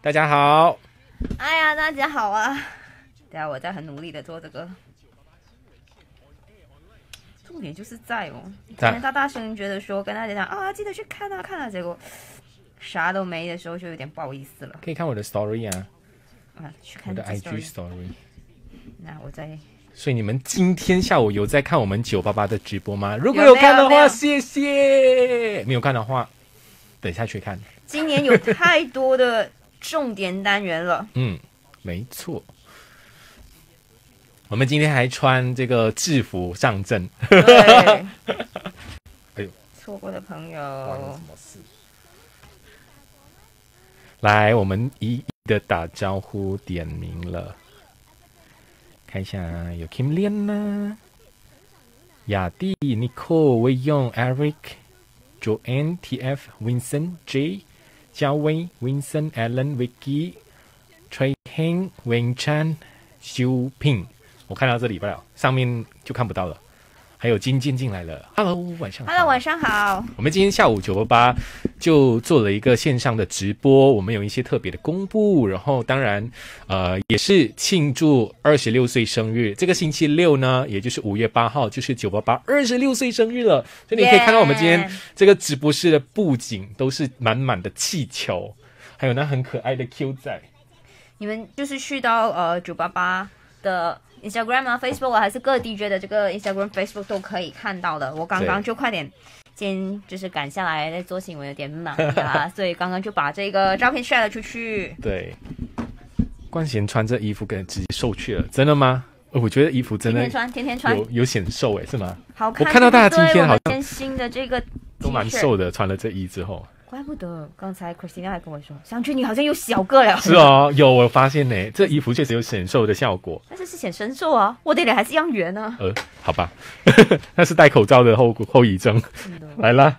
大家好！哎呀，大家好啊！对啊，我在很努力的做这个，重点就是在哦。今天大大声觉得说跟大家讲啊，记得去看啊，看啊，结果啥都没的时候就有点不好意思了。可以看我的 story 啊，啊，去看我的 IG story。那我在。所以你们今天下午有在看我们九八八的直播吗？如果有看的话，谢谢；没有看的话，等下去看。今年有太多的。重点单元了，嗯，没错。我们今天还穿这个制服上阵，哎呦，错过的朋友，来，我们一一的打招呼点名了，看一下有 Kim l i a n 呢，雅蒂、Nicole、w Eric、Joan、Tf、Winston、J。焦威、Vincent、Allen、Vicky、Tray、Heng、w e n c h a n Xiu Ping，我看到这里不了，上面就看不到了。还有金晶进来了，Hello，晚上，Hello，晚上好。我们今天下午九八八。就做了一个线上的直播，我们有一些特别的公布，然后当然，呃，也是庆祝二十六岁生日。这个星期六呢，也就是五月八号，就是九八八二十六岁生日了。所以你可以看到我们今天这个直播室的布景都是满满的气球，还有那很可爱的 Q 仔。你们就是去到呃九八八的 Instagram 啊、Facebook 还是各 DJ 的这个 Instagram、Facebook 都可以看到的。我刚刚就快点。先就是赶下来在做新闻有点忙，所以刚刚就把这个照片晒了出去。对，冠贤穿这衣服觉直己瘦去了，真的吗？我觉得衣服真的穿天天穿有有显瘦哎，是吗？好看。我看到大家今天好像新的这个都蛮瘦的，穿了这衣之后。怪不得刚才 Christina 还跟我说，香君你好像又小个了。是哦，有我发现呢，这衣服确实有显瘦的效果，但是是显身瘦啊，我的脸还是一样圆呢。呃，好吧，那是戴口罩的后后遗症来了。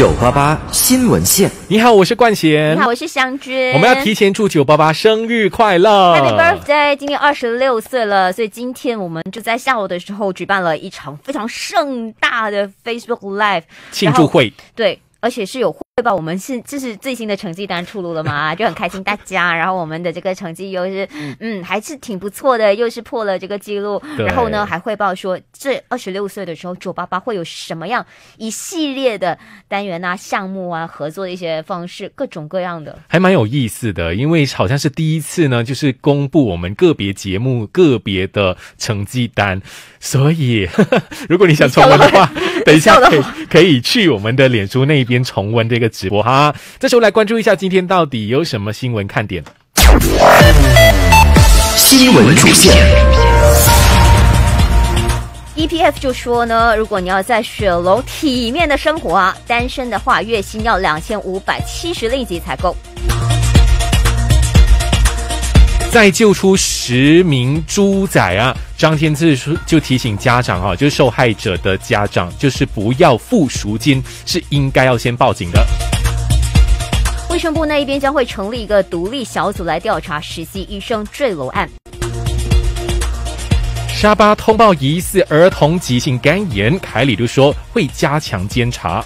九八八新闻线，你好，我是冠贤，你好，我是湘君，我们要提前祝九八八生日快乐。Happy birthday！今天二十六岁了，所以今天我们就在下午的时候举办了一场非常盛大的 Facebook Live 庆祝会，对，而且是有。会把我们是这是最新的成绩单出炉了吗？就很开心，大家。然后我们的这个成绩又是嗯，还是挺不错的，又是破了这个记录。然后呢，还汇报说这二十六岁的时候，九八八会有什么样一系列的单元啊、项目啊、合作的一些方式，各种各样的，还蛮有意思的。因为好像是第一次呢，就是公布我们个别节目个别的成绩单，所以 如果你想重温的话，等一下可以可以去我们的脸书那边重温这个。直播哈，这时候来关注一下，今天到底有什么新闻看点？新闻出现，EPF 就说呢，如果你要在雪楼体面的生活，啊，单身的话，月薪要两千五百七十令吉才够。再救出十名猪仔啊！张天志说，就提醒家长啊，就是受害者的家长，就是不要付赎金，是应该要先报警的。卫生部那一边将会成立一个独立小组来调查实习医生坠楼案。沙巴通报疑似儿童急性肝炎，凯里都说会加强监察。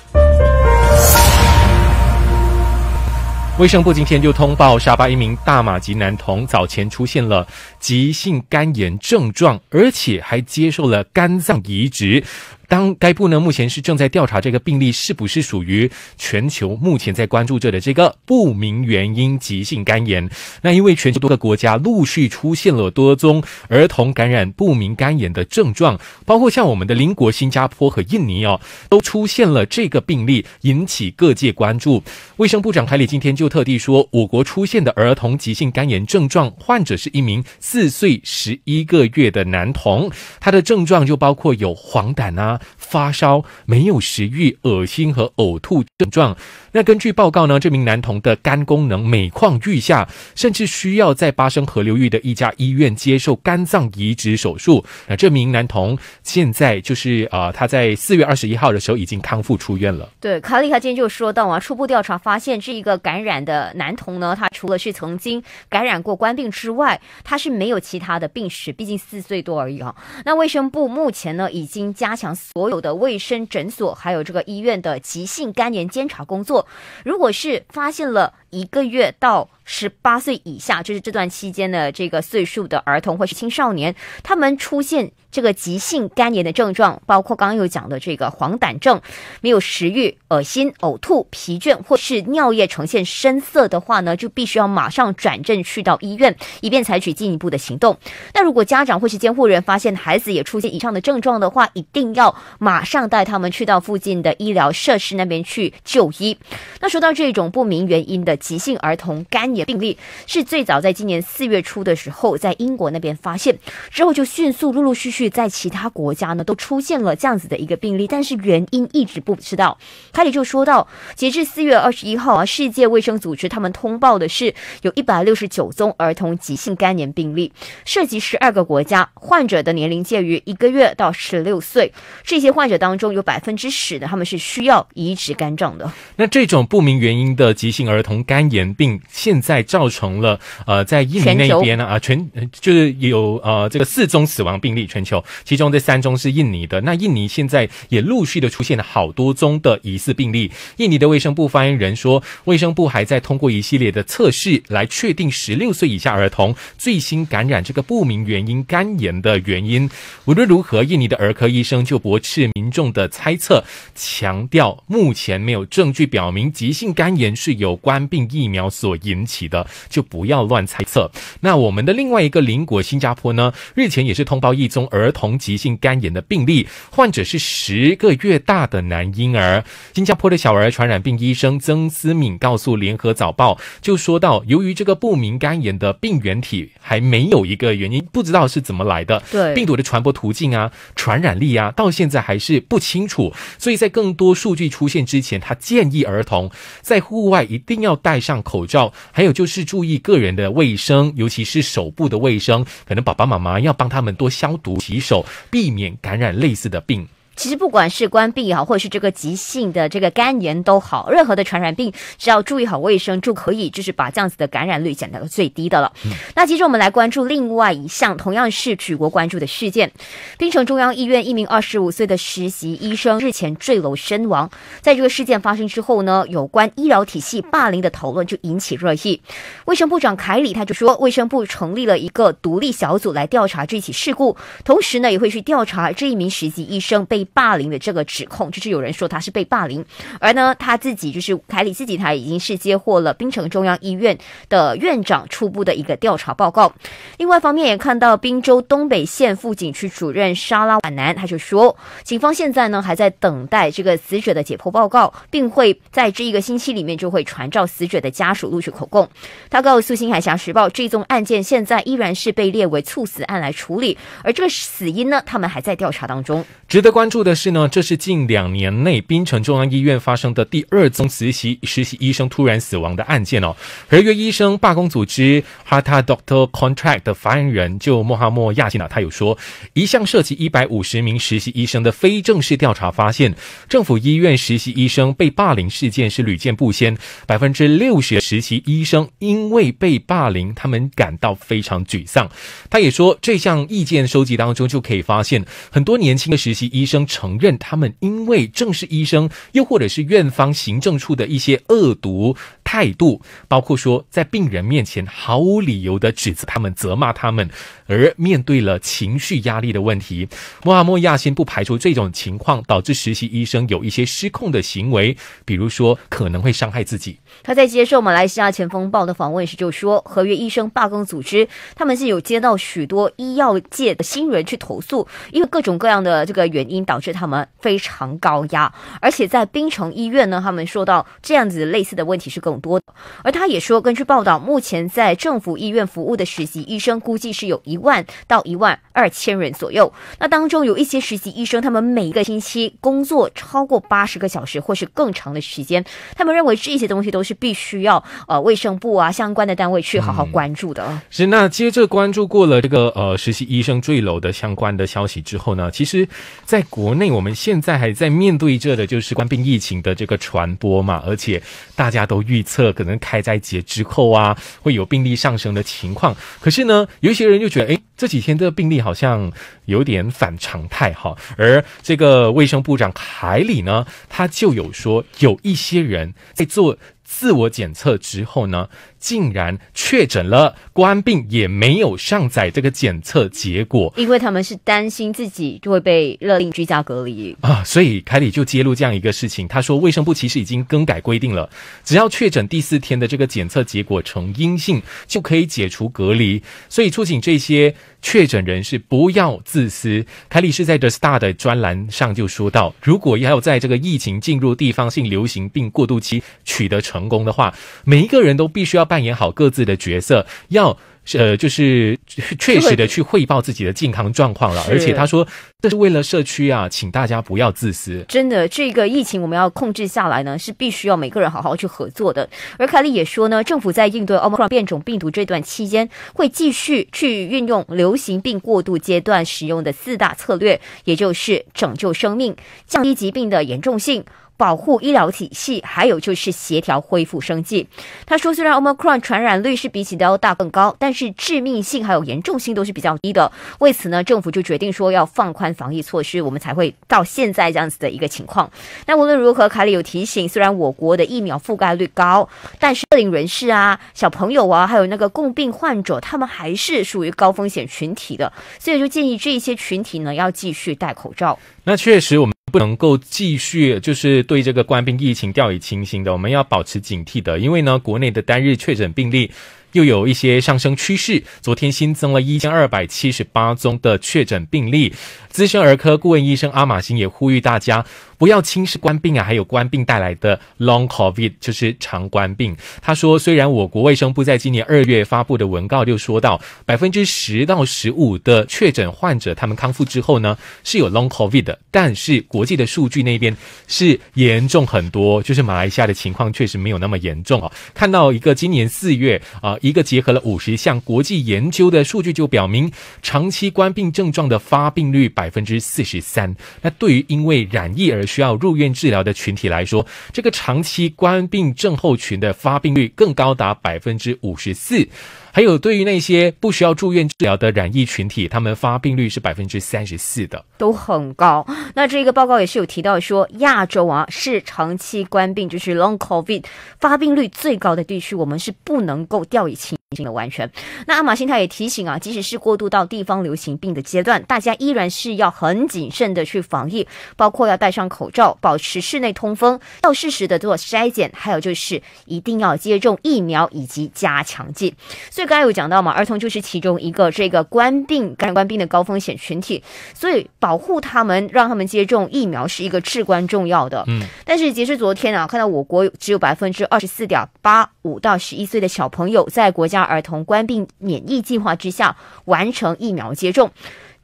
卫生部今天就通报，沙巴一名大马籍男童早前出现了。急性肝炎症状，而且还接受了肝脏移植。当该部呢，目前是正在调查这个病例是不是属于全球目前在关注着的这个不明原因急性肝炎。那因为全球多个国家陆续出现了多宗儿童感染不明肝炎的症状，包括像我们的邻国新加坡和印尼哦，都出现了这个病例，引起各界关注。卫生部长凯里今天就特地说，我国出现的儿童急性肝炎症状患者是一名。四岁十一个月的男童，他的症状就包括有黄疸啊、发烧、没有食欲、恶心和呕吐。症状。那根据报告呢，这名男童的肝功能每况愈下，甚至需要在巴生河流域的一家医院接受肝脏移植手术。那这名男童现在就是啊，他在四月二十一号的时候已经康复出院了。对，卡利卡今天就说到啊，初步调查发现，这一个感染的男童呢，他除了是曾经感染过肝病之外，他是没有其他的病史，毕竟四岁多而已啊。那卫生部目前呢，已经加强所有的卫生诊所还有这个医院的急性肝炎。监察工作，如果是发现了一个月到十八岁以下，就是这段期间的这个岁数的儿童或是青少年，他们出现这个急性肝炎的症状，包括刚刚有讲的这个黄疸症，没有食欲、恶心、呕吐、疲倦或是尿液呈现深色的话呢，就必须要马上转诊去到医院，以便采取进一步的行动。那如果家长或是监护人发现孩子也出现以上的症状的话，一定要马上带他们去到附近的医疗设施那边去。就医。那说到这种不明原因的急性儿童肝炎病例，是最早在今年四月初的时候在英国那边发现，之后就迅速陆陆续续在其他国家呢都出现了这样子的一个病例，但是原因一直不知道。凯里就说到，截至四月二十一号啊，世界卫生组织他们通报的是有一百六十九宗儿童急性肝炎病例，涉及十二个国家，患者的年龄介于一个月到十六岁，这些患者当中有百分之十的他们是需要移植肝脏。的那这种不明原因的急性儿童肝炎病，现在造成了呃在印尼那边呢啊全就是有呃这个四宗死亡病例，全球其中这三宗是印尼的。那印尼现在也陆续的出现了好多宗的疑似病例。印尼的卫生部发言人说，卫生部还在通过一系列的测试来确定十六岁以下儿童最新感染这个不明原因肝炎的原因。无论如何，印尼的儿科医生就驳斥民众的猜测，强调目前没。有证据表明急性肝炎是有关病疫苗所引起的，就不要乱猜测。那我们的另外一个邻国新加坡呢，日前也是通报一宗儿童急性肝炎的病例，患者是十个月大的男婴儿。新加坡的小儿传染病医生曾思敏告诉联合早报，就说到，由于这个不明肝炎的病原体还没有一个原因，不知道是怎么来的，对病毒的传播途径啊、传染力啊，到现在还是不清楚。所以在更多数据出现之前。他建议儿童在户外一定要戴上口罩，还有就是注意个人的卫生，尤其是手部的卫生。可能爸爸妈妈要帮他们多消毒、洗手，避免感染类似的病。其实不管是冠病也好，或者是这个急性的这个肝炎都好，任何的传染病只要注意好卫生，就可以就是把这样子的感染率减到最低的了。那接着我们来关注另外一项同样是举国关注的事件：，槟城中央医院一名25岁的实习医生日前坠楼身亡。在这个事件发生之后呢，有关医疗体系霸凌的讨论就引起热议。卫生部长凯里他就说，卫生部成立了一个独立小组来调查这起事故，同时呢也会去调查这一名实习医生被。霸凌的这个指控，就是有人说他是被霸凌，而呢他自己就是凯里自己他已经是接获了槟城中央医院的院长初步的一个调查报告。另外方面也看到，滨州东北县副警区主任沙拉·瓦南他就说，警方现在呢还在等待这个死者的解剖报告，并会在这一个星期里面就会传召死者的家属录取口供。他告诉《新海峡时报》，这宗案件现在依然是被列为猝死案来处理，而这个死因呢，他们还在调查当中，值得关注。注的是呢，这是近两年内槟城中央医院发生的第二宗实习实习医生突然死亡的案件哦。合约医生罢工组织 Harta Doctor Contract 的发言人就莫哈默亚基娜他有说，一项涉及一百五十名实习医生的非正式调查发现，政府医院实习医生被霸凌事件是屡见不鲜，百分之六十的实习医生因为被霸凌，他们感到非常沮丧。他也说，这项意见收集当中就可以发现，很多年轻的实习医生。承认他们因为正是医生，又或者是院方行政处的一些恶毒。态度包括说，在病人面前毫无理由的指责他们、责骂他们，而面对了情绪压力的问题。莫阿莫亚先不排除这种情况导致实习医生有一些失控的行为，比如说可能会伤害自己。他在接受马来西亚前锋报的访问时就说，合约医生罢工组织他们是有接到许多医药界的新人去投诉，因为各种各样的这个原因导致他们非常高压，而且在槟城医院呢，他们说到这样子类似的问题是更。多，而他也说，根据报道，目前在政府医院服务的实习医生估计是有一万到一万二千人左右。那当中有一些实习医生，他们每一个星期工作超过八十个小时，或是更长的时间。他们认为这些东西都是必须要呃卫生部啊相关的单位去好好关注的。是那接着关注过了这个呃实习医生坠楼的相关的消息之后呢，其实在国内我们现在还在面对着的就是冠病疫情的这个传播嘛，而且大家都遇。测可能开斋节之后啊，会有病例上升的情况。可是呢，有一些人就觉得，哎，这几天这个病例好像有点反常态哈。而这个卫生部长凯里呢，他就有说，有一些人在做自我检测之后呢。竟然确诊了，官病也没有上载这个检测结果，因为他们是担心自己就会被勒令居家隔离啊，所以凯里就揭露这样一个事情。他说，卫生部其实已经更改规定了，只要确诊第四天的这个检测结果呈阴性，就可以解除隔离。所以，促请这些确诊人士不要自私。凯里是在 The Star 的专栏上就说到，如果要在这个疫情进入地方性流行病过渡期取得成功的话，每一个人都必须要。扮演好各自的角色，要呃，就是确实的去汇报自己的健康状况了。而且他说，这是为了社区啊，请大家不要自私。真的，这个疫情我们要控制下来呢，是必须要每个人好好去合作的。而凯利也说呢，政府在应对奥密克戎变种病毒这段期间，会继续去运用流行病过渡阶段使用的四大策略，也就是拯救生命、降低疾病的严重性。保护医疗体系，还有就是协调恢复生计。他说，虽然 Omicron 传染率是比起 Delta 更高，但是致命性还有严重性都是比较低的。为此呢，政府就决定说要放宽防疫措施，我们才会到现在这样子的一个情况。那无论如何，凯里有提醒，虽然我国的疫苗覆盖率高，但是特定人士啊、小朋友啊，还有那个共病患者，他们还是属于高风险群体的。所以就建议这些群体呢，要继续戴口罩。那确实，我们。不能够继续就是对这个官兵疫情掉以轻心的，我们要保持警惕的，因为呢，国内的单日确诊病例又有一些上升趋势。昨天新增了一千二百七十八宗的确诊病例。资深儿科顾问医生阿马辛也呼吁大家。不要轻视官病啊，还有官病带来的 long covid 就是长官病。他说，虽然我国卫生部在今年二月发布的文告就说到，百分之十到十五的确诊患者，他们康复之后呢是有 long covid 的，但是国际的数据那边是严重很多，就是马来西亚的情况确实没有那么严重啊。看到一个今年四月啊，一个结合了五十项国际研究的数据就表明，长期官病症状的发病率百分之四十三。那对于因为染疫而需要入院治疗的群体来说，这个长期冠病症候群的发病率更高达百分之五十四。还有对于那些不需要住院治疗的染疫群体，他们发病率是百分之三十四的，都很高。那这个报告也是有提到说，亚洲啊是长期冠病就是 long covid 发病率最高的地区，我们是不能够掉以轻心的。完全。那阿玛辛他也提醒啊，即使是过渡到地方流行病的阶段，大家依然是要很谨慎的去防疫，包括要戴上口罩，保持室内通风，要适时的做筛检，还有就是一定要接种疫苗以及加强剂。所以。刚才有讲到嘛，儿童就是其中一个这个官病感染病的高风险群体，所以保护他们，让他们接种疫苗是一个至关重要的。嗯，但是截至昨天啊，看到我国只有百分之二十四点八五到十一岁的小朋友，在国家儿童关病免疫计划之下完成疫苗接种。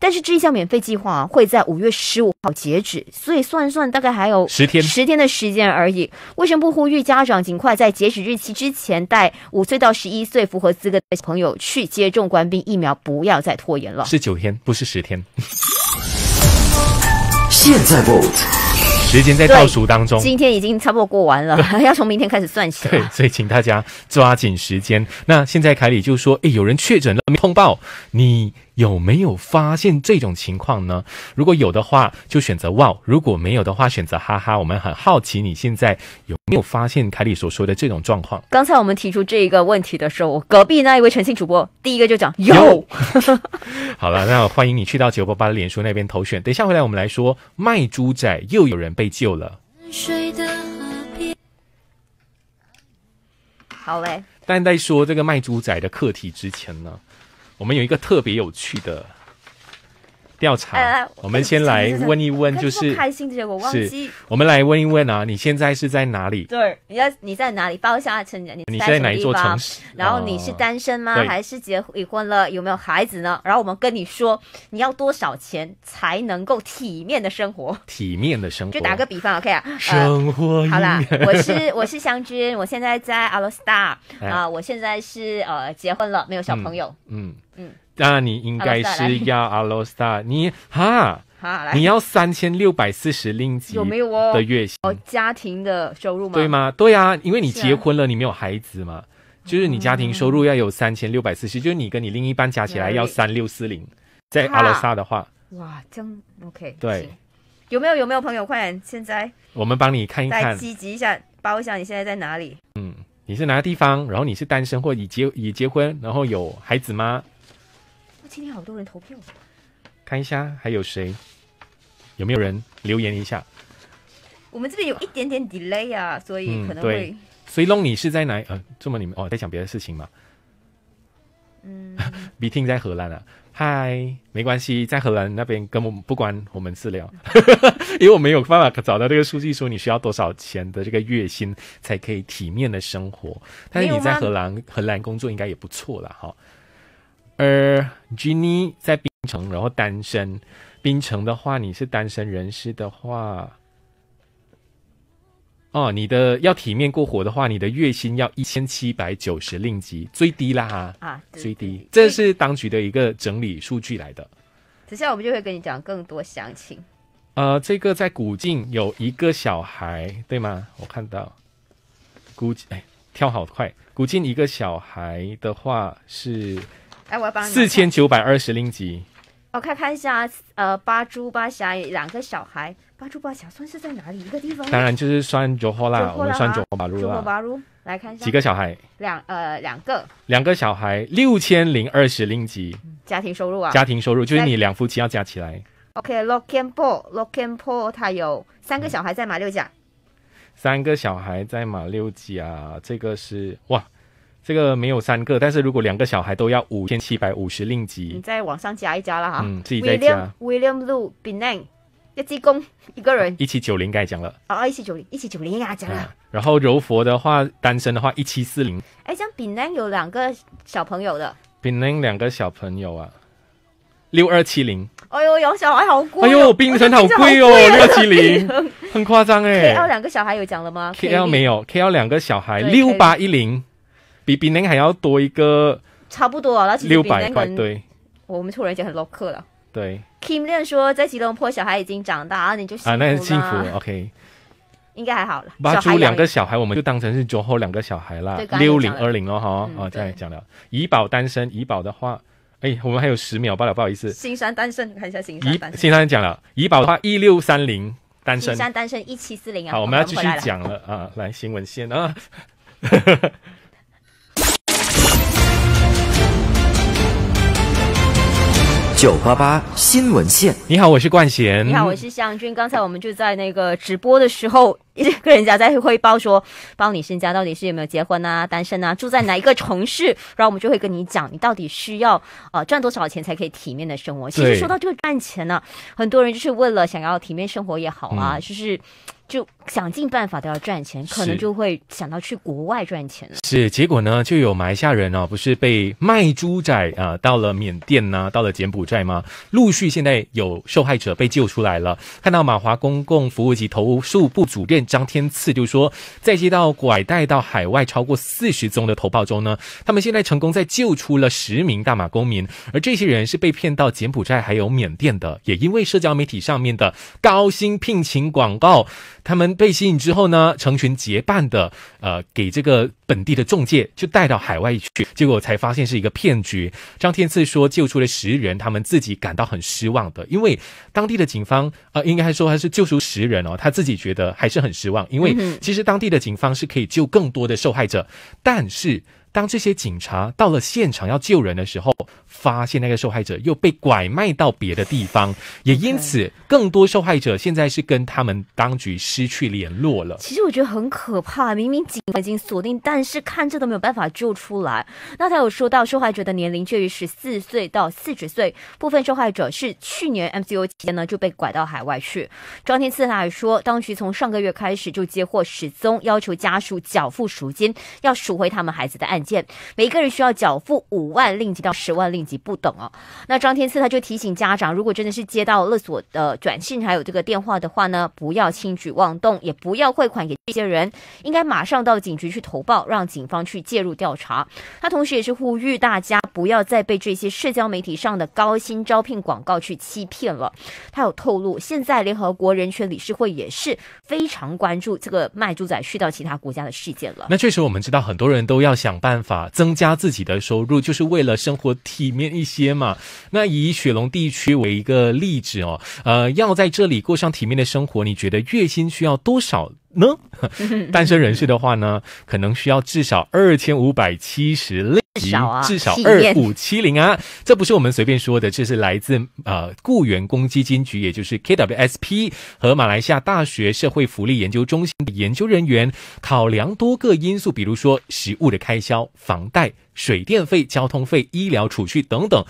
但是这项免费计划会在五月十五号截止，所以算一算，大概还有十天十天的时间而已。卫生部呼吁家长尽快在截止日期之前带五岁到十一岁符合资格的朋友去接种官兵疫苗，不要再拖延了。是九天，不是十天。现在不，时间在倒数当中。今天已经差不多过完了，要从明天开始算起。对，所以请大家抓紧时间。那现在凯里就说：“哎，有人确诊了没通报？”你。有没有发现这种情况呢？如果有的话，就选择哇；如果没有的话，选择哈哈。我们很好奇你现在有没有发现凯里所说的这种状况？刚才我们提出这一个问题的时候，我隔壁那一位诚信主播第一个就讲有。好了，那欢迎你去到九八八的脸书那边投选。等一下回来，我们来说卖猪仔又有人被救了。好嘞。但在说这个卖猪仔的课题之前呢？我们有一个特别有趣的。调查，我们先来问一问，就是开心的结果忘记。我们来问一问啊，你现在是在哪里？对，你要你在哪里？包厢啊，城，你在哪一座城市？然后你是单身吗？还是结已婚了？有没有孩子呢？然后我们跟你说，你要多少钱才能够体面的生活？体面的生活，就打个比方，OK 啊？生活好啦，我是 我是香君，我现在在阿罗斯达啊，我现在是呃结婚了，没有小朋友，嗯嗯。那你应该是要阿罗萨，你哈哈，你要三千六百四零零有没有哦的月薪？哦，家庭的收入吗？对吗？对啊，因为你结婚了，你没有孩子嘛，就是你家庭收入要有三千六百四十，就是你跟你另一半加起来要三六四零，在阿罗萨的话，哇，真 OK。对，有没有有没有朋友快点？现在我们帮你看一看，积极一下，包一下，你现在在哪里？嗯，你是哪个地方？然后你是单身或已结已结婚？然后有孩子吗？今天好多人投票，看一下还有谁有没有人留言一下？我们这边有一点点 delay 啊，所以可能会。以龙，你是在哪？呃，这么你们哦，在讲别的事情吗？嗯 b e t i n g 在荷兰啊。嗨，没关系，在荷兰那边跟我们不关我们私聊，因为我没有办法找到这个数据，说你需要多少钱的这个月薪才可以体面的生活。但是你在荷兰荷兰工作应该也不错了，哈。而 n 妮在槟城，然后单身。槟城的话，你是单身人士的话，哦，你的要体面过活的话，你的月薪要一千七百九十令吉，最低啦哈。啊，最低，这是当局的一个整理数据来的。等下我们就会跟你讲更多详情。呃，这个在古晋有一个小孩，对吗？我看到估计哎，跳好快。古晋一个小孩的话是。哎，我要帮你四千九百二十零吉。我看看一下，呃，八猪八侠两个小孩，八猪八侠算是在哪里一个地方？当然就是算佐合啦，我们算佐合八路啊。佐合马六，来看一下几个小孩。两呃两个，两个小孩六千零二十零吉。家庭收入啊？家庭收入就是你两夫妻要加起来。OK，Lock and p o u l l o c k and p o u l 他有三个小孩在马六甲。三个小孩在马六甲，这个是哇。这个没有三个，但是如果两个小孩都要五千七百五十令吉，你再往上加一加了哈。嗯，自己再加。William Lu Binan g 一鞠公一个人一七九零该讲了。哦，一七九零，一七九零该讲了。然后柔佛的话，单身的话一七四零。哎，像 Binan g 有两个小朋友的。Binan g 两个小朋友啊，六二七零。哎呦，有小孩好贵。哎呦 b i n n 好贵哦，六七零，很夸张哎。K L 两个小孩有讲了吗？K L 没有，K L 两个小孩六八一零。比槟榔还要多一个，差不多啊，那其实比槟我们突然间很落克了。对，Kim l 说，在吉隆坡小孩已经长大，你就啊，那很幸福。OK，应该还好了。挖出两个小孩，我们就当成是最后两个小孩啦。六零二零哦，哈，哦，这样讲了。怡宝单身，怡宝的话，哎，我们还有十秒罢了，不好意思。新山单身，看一下新山单身。新山讲了，怡宝的话，一六三零单身，单身一七四零。啊。好，我们要继续讲了啊，来新闻先啊。九八八新闻线，你好，我是冠贤。你好，我是向军。刚才我们就在那个直播的时候，跟人家在汇报说，包你身家到底是有没有结婚啊，单身啊，住在哪一个城市？然后我们就会跟你讲，你到底需要呃赚多少钱才可以体面的生活。其实说到这个赚钱呢，很多人就是为了想要体面生活也好啊，就是。就想尽办法都要赚钱，可能就会想到去国外赚钱了。是，结果呢，就有马来西亚人呢，不是被卖猪仔啊，到了缅甸呢，到了柬埔寨吗？陆续现在有受害者被救出来了。看到马华公共服务及投诉部主任张天赐就说，在接到拐带到海外超过四十宗的投报中呢，他们现在成功在救出了十名大马公民，而这些人是被骗到柬埔寨还有缅甸的，也因为社交媒体上面的高薪聘请广告。他们被吸引之后呢，成群结伴的，呃，给这个本地的中介就带到海外去，结果才发现是一个骗局。张天赐说救出了十人，他们自己感到很失望的，因为当地的警方呃，应该说他是救出十人哦，他自己觉得还是很失望，因为其实当地的警方是可以救更多的受害者，但是。当这些警察到了现场要救人的时候，发现那个受害者又被拐卖到别的地方，也因此更多受害者现在是跟他们当局失去联络了。其实我觉得很可怕，明明警方已经锁定，但是看这都没有办法救出来。那他有说到，受害者的年龄介于十四岁到四十岁，部分受害者是去年 M C U 期间呢就被拐到海外去。庄天赐他说，当局从上个月开始就接获失踪，要求家属缴付赎金，要赎回他们孩子的案。件，每一个人需要缴付五万令吉到十万令吉不等哦。那张天赐他就提醒家长，如果真的是接到勒索的短信还有这个电话的话呢，不要轻举妄动，也不要汇款给这些人，应该马上到警局去投报，让警方去介入调查。他同时也是呼吁大家不要再被这些社交媒体上的高薪招聘广告去欺骗了。他有透露，现在联合国人权理事会也是非常关注这个卖猪仔去到其他国家的事件了。那确实，我们知道很多人都要想办。办法增加自己的收入，就是为了生活体面一些嘛。那以雪龙地区为一个例子哦，呃，要在这里过上体面的生活，你觉得月薪需要多少？呢，单身人士的话呢，可能需要至少二千五百七十六，至少二五七零啊！这不是我们随便说的，这是来自呃雇员工基金局，也就是 KWSP 和马来西亚大学社会福利研究中心的研究人员考量多个因素，比如说食物的开销、房贷、水电费、交通费、医疗储蓄等等。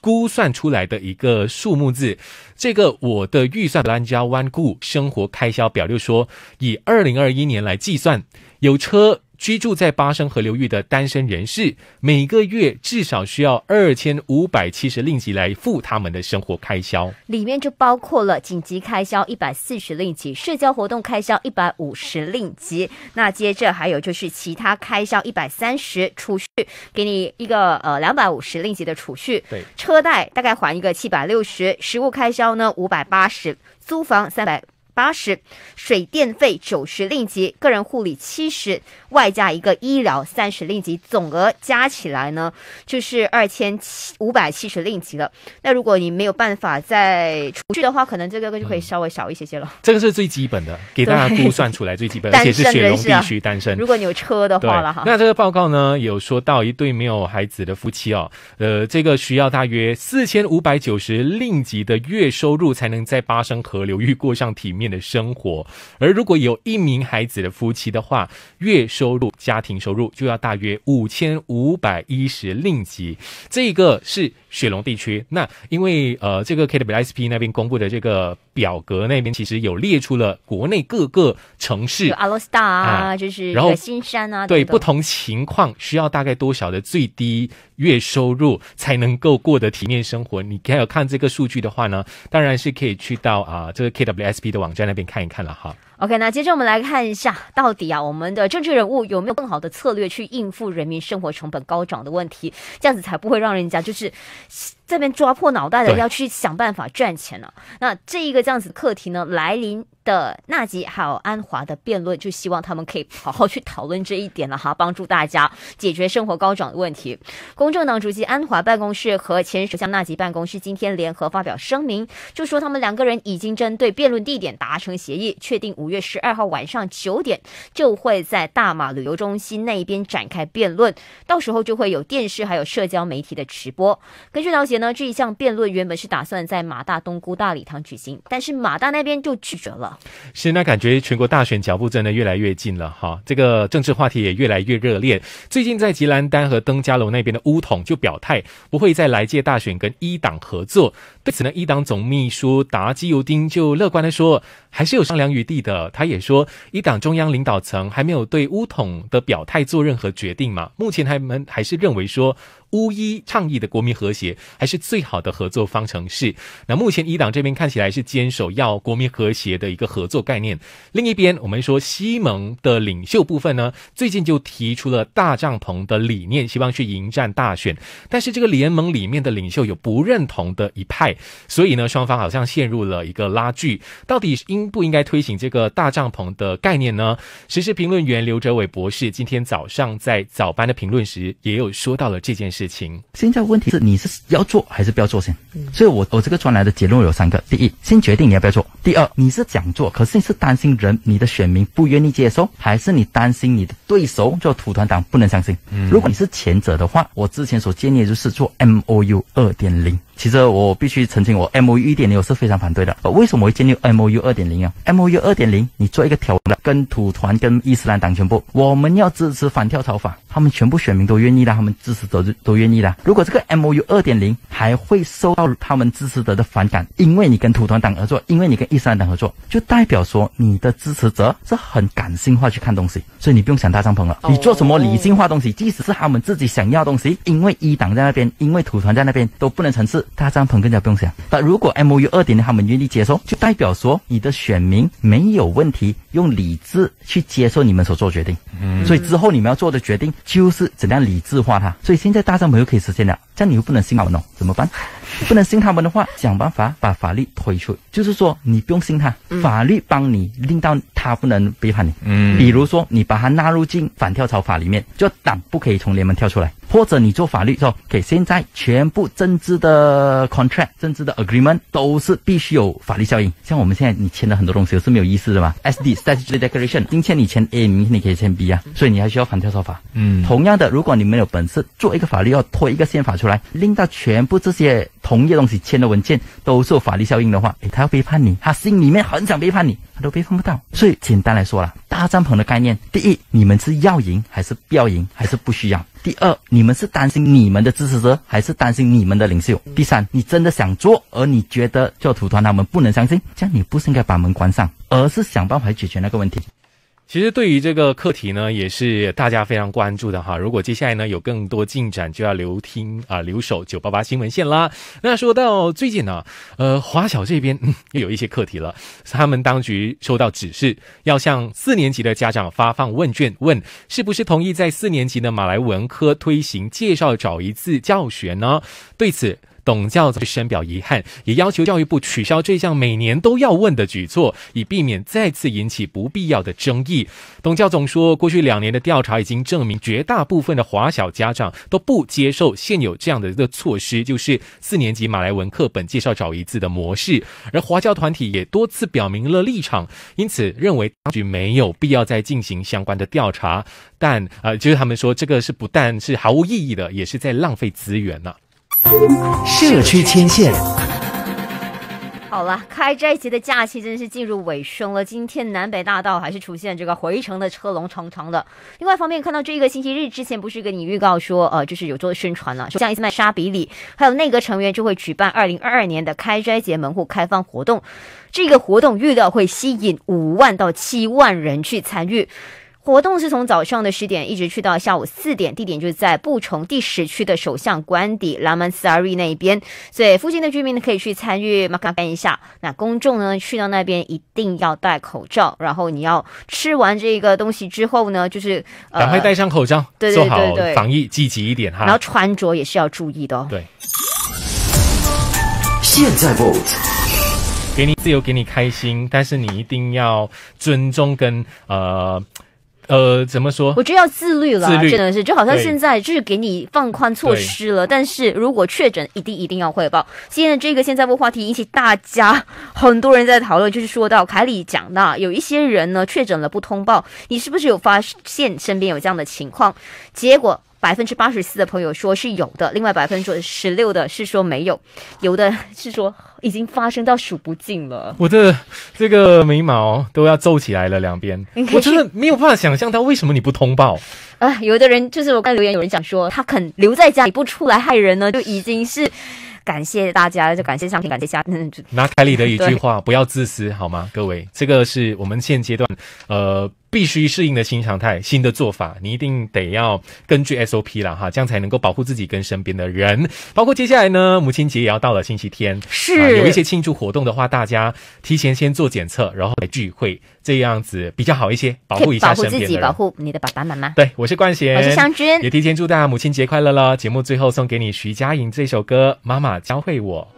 估算出来的一个数目字，这个我的预算搬加弯固生活开销表，就说以二零二一年来计算，有车。居住在巴生河流域的单身人士，每个月至少需要二千五百七十令吉来付他们的生活开销。里面就包括了紧急开销一百四十令吉，社交活动开销一百五十令吉。那接着还有就是其他开销一百三十，储蓄给你一个呃两百五十令吉的储蓄。对，车贷大概还一个七百六十，食物开销呢五百八十，租房三百。八十水电费九十另级，个人护理七十，外加一个医疗三十另级，总额加起来呢就是二千七五百七十另级了。那如果你没有办法再出去的话，可能这个就可以稍微少一些些了。这个是最基本的，给大家估算出来最基本的。是雪龙必须单身。如果你有车的话了哈。那这个报告呢有说到一对没有孩子的夫妻哦，呃，这个需要大约四千五百九十令吉的月收入才能在巴生河流域过上体。面的生活，而如果有一名孩子的夫妻的话，月收入、家庭收入就要大约五千五百一十令吉。这个是雪龙地区。那因为呃，这个 KWSP 那边公布的这个表格那边，其实有列出了国内各个城市，阿罗啊，就是然后新山啊，对不同情况需要大概多少的最低。月收入才能够过得体面生活，你还有看这个数据的话呢，当然是可以去到啊这个 k w s p 的网站那边看一看了哈。OK，那接着我们来看一下，到底啊我们的政治人物有没有更好的策略去应付人民生活成本高涨的问题，这样子才不会让人家就是。这边抓破脑袋的要去想办法赚钱了。那这一个这样子课题呢，来临的纳吉还有安华的辩论，就希望他们可以好好去讨论这一点了哈，帮助大家解决生活高涨的问题。公正党主席安华办公室和前首相纳吉办公室今天联合发表声明，就说他们两个人已经针对辩论地点达成协议，确定五月十二号晚上九点就会在大马旅游中心那一边展开辩论，到时候就会有电视还有社交媒体的直播。根据了解。那这一项辩论原本是打算在马大东姑大礼堂举行，但是马大那边就拒绝了。是，那感觉全国大选脚步真的越来越近了哈，这个政治话题也越来越热烈。最近在吉兰丹和登嘉楼那边的乌统就表态，不会在来届大选跟一党合作。对此呢，一党总秘书达基尤丁就乐观的说，还是有商量余地的。他也说，一党中央领导层还没有对乌统的表态做任何决定嘛。目前他们还是认为说，乌伊倡议的国民和谐还是最好的合作方程式。那目前一党这边看起来是坚守要国民和谐的一个合作概念。另一边，我们说西蒙的领袖部分呢，最近就提出了大帐篷的理念，希望去迎战大选。但是这个联盟里面的领袖有不认同的一派。所以呢，双方好像陷入了一个拉锯。到底应不应该推行这个大帐篷的概念呢？时事评论员刘哲伟博士今天早上在早班的评论时，也有说到了这件事情。现在问题是你是要做还是不要做先？所以我我这个专栏的结论有三个：第一，先决定你要不要做；第二，你是想做，可是你是担心人，你的选民不愿意接受，还是你担心你的对手做土团党不能相信？如果你是前者的话，我之前所建议就是做 M O U 二点零。其实我必须澄清，我 M U 一点零我是非常反对的。为什么会建立 M U 二点零啊？M U 二点零，你做一个挑的，跟土团跟伊斯兰党全部，我们要支持反跳槽法，他们全部选民都愿意的，他们支持者都愿意的。如果这个 M U 二点零还会受到他们支持者的反感，因为你跟土团党合作，因为你跟伊斯兰党合作，就代表说你的支持者是很感性化去看东西，所以你不用想搭帐篷了。你做什么理性化东西，即使是他们自己想要东西，因为一党在那边，因为土团在那边都不能成事。大帐篷更加不用想，但如果 M U 二点零他们愿意接受，就代表说你的选民没有问题，用理智去接受你们所做决定。所以之后你们要做的决定就是怎样理智化它。所以现在大帐篷又可以实现了。但你又不能信他们哦，怎么办？不能信他们的话，想办法把法律推出。就是说，你不用信他，法律帮你令到他不能背叛你。嗯，比如说，你把他纳入进反跳槽法里面，就党不可以从联盟跳出来。或者你做法律说，给现在全部政治的 contract、政治的 agreement 都是必须有法律效应。像我们现在你签的很多东西都是没有意思的嘛 s d s t a t u t o r y Declaration 今天你签 A，明天你可以签 B 啊，所以你还需要反跳槽法。嗯，同样的，如果你没有本事做一个法律，要推一个宪法。出来，令到全部这些同业东西签的文件都受法律效应的话，诶，他要背叛你，他心里面很想背叛你，他都背叛不到。所以简单来说了，搭帐篷的概念：第一，你们是要赢还是不要赢还是不需要；第二，你们是担心你们的支持者还是担心你们的领袖；第三，你真的想做，而你觉得做土团他们不能相信，这样你不是应该把门关上，而是想办法解决那个问题。其实对于这个课题呢，也是大家非常关注的哈。如果接下来呢有更多进展，就要留听啊留守九八八新闻线啦。那说到最近呢，呃，华小这边 又有一些课题了，他们当局收到指示，要向四年级的家长发放问卷，问是不是同意在四年级的马来文科推行介绍找一次教学呢？对此。董教总深表遗憾，也要求教育部取消这项每年都要问的举措，以避免再次引起不必要的争议。董教总说，过去两年的调查已经证明，绝大部分的华小家长都不接受现有这样的一个措施，就是四年级马来文课本介绍找一字的模式。而华教团体也多次表明了立场，因此认为当局没有必要再进行相关的调查。但啊，就是他们说这个是不但是毫无意义的，也是在浪费资源呢。社区牵线。好了，开斋节的假期真的是进入尾声了。今天南北大道还是出现这个回程的车龙长长的。另外方面，看到这个星期日之前不是跟你预告说，呃，就是有做宣传了，说像伊斯曼沙比里还有内阁成员就会举办二零二二年的开斋节门户开放活动。这个活动预料会吸引五万到七万人去参与。活动是从早上的十点一直去到下午四点，地点就是在布琼第十区的首相官邸拉曼斯阿瑞那一边，所以附近的居民呢可以去参与、马卡干一下。那公众呢去到那边一定要戴口罩，然后你要吃完这个东西之后呢，就是赶快戴上口罩，做好防疫，积极一点哈。然后穿着也是要注意的哦。对，现在不给你自由，给你开心，但是你一定要尊重跟呃。呃，怎么说？我觉得要自律了，真的是，就好像现在就是给你放宽措施了，但是如果确诊，一定一定要汇报。现在这个现在问话题引起大家很多人在讨论，就是说到凯里·讲到有一些人呢确诊了不通报，你是不是有发现身边有这样的情况？结果。百分之八十四的朋友说是有的，另外百分之十六的是说没有，有的是说已经发生到数不尽了。我的这个眉毛都要皱起来了，两边 我真的没有办法想象到为什么你不通报。啊，有的人就是我看留言有人讲说他肯留在家里不出来害人呢，就已经是感谢大家，就感谢上天，感谢家。拿凯里的一句话：不要自私，好吗？各位，这个是我们现阶段呃。必须适应的新常态、新的做法，你一定得要根据 SOP 了哈，这样才能够保护自己跟身边的人。包括接下来呢，母亲节也要到了，星期天是有一些庆祝活动的话，大家提前先做检测，然后来聚会，这样子比较好一些，保护一下自己，保护你的爸爸妈妈。对，我是冠贤，我是香君，也提前祝大家母亲节快乐了。节目最后送给你徐佳莹这首歌《妈妈教会我》。